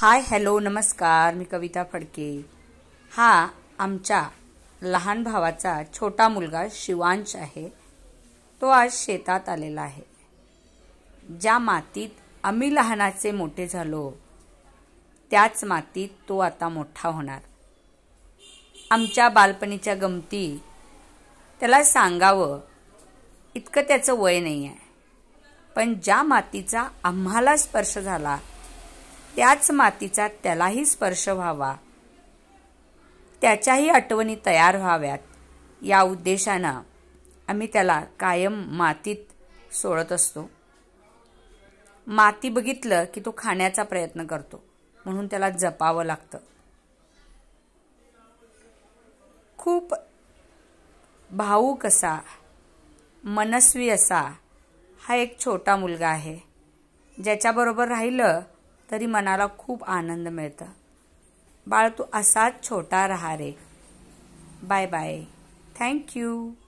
hi hello नमस्कार मी कविता फडके हा आमच्या लहान भावाचा छोटा मुलगा शिवांश आहे तो आज शेतात आलेला आहे ज्या मातीत आम्ही लहानाचे मोठे झालो त्याच मातीत तो आता मोठा होणार आमच्या बालपणीच्या गमती त्याला सांगावं इतकं त्याचं वय नाही आहे पण ज्या मातीचा आम्हाला स्पर्श झाला त्याच मातीचा त्यालाही स्पर्श व्हावा त्याच्याही आठवणी तयार व्हाव्यात या उद्देशानं आम्ही त्याला कायम मातीत सोडत असतो माती बघितलं की तो खाण्याचा प्रयत्न करतो म्हणून त्याला जपावं लागतं खूप भाऊक असा मनस्वी असा हा एक छोटा मुलगा आहे ज्याच्याबरोबर राहिलं तरी मनाला खूप आनंद मिळतं बाळ तू असाच छोटा राहा रे बाय बाय थँक्यू